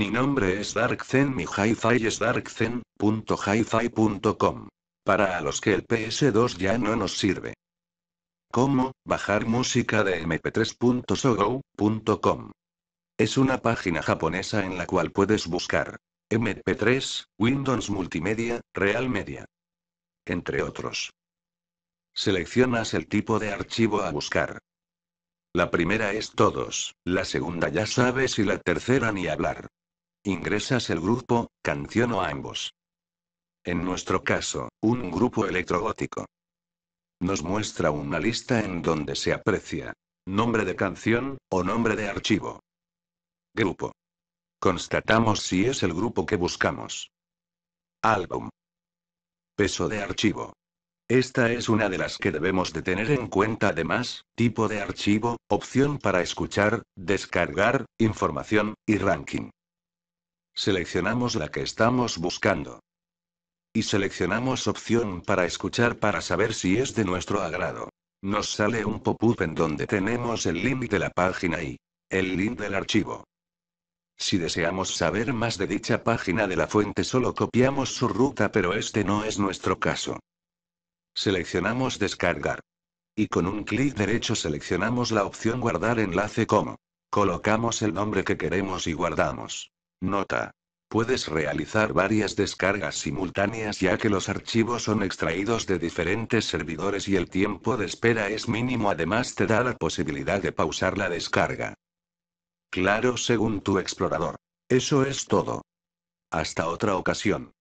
Mi nombre es Darkzen, mi hi-fi es darkzen.hi-fi.com. Para a los que el PS2 ya no nos sirve. ¿Cómo? Bajar música de mp3.sogo.com. Es una página japonesa en la cual puedes buscar MP3, Windows Multimedia, Real Media. Entre otros. Seleccionas el tipo de archivo a buscar. La primera es todos, la segunda ya sabes y la tercera ni hablar. Ingresas el grupo, canción o ambos. En nuestro caso, un grupo electrogótico. Nos muestra una lista en donde se aprecia nombre de canción o nombre de archivo. Grupo. Constatamos si es el grupo que buscamos. Álbum. Peso de archivo. Esta es una de las que debemos de tener en cuenta además, tipo de archivo, opción para escuchar, descargar, información, y ranking. Seleccionamos la que estamos buscando. Y seleccionamos opción para escuchar para saber si es de nuestro agrado. Nos sale un pop-up en donde tenemos el link de la página y el link del archivo. Si deseamos saber más de dicha página de la fuente solo copiamos su ruta pero este no es nuestro caso. Seleccionamos descargar. Y con un clic derecho seleccionamos la opción guardar enlace como. Colocamos el nombre que queremos y guardamos. Nota. Puedes realizar varias descargas simultáneas ya que los archivos son extraídos de diferentes servidores y el tiempo de espera es mínimo. Además te da la posibilidad de pausar la descarga. Claro, según tu explorador. Eso es todo. Hasta otra ocasión.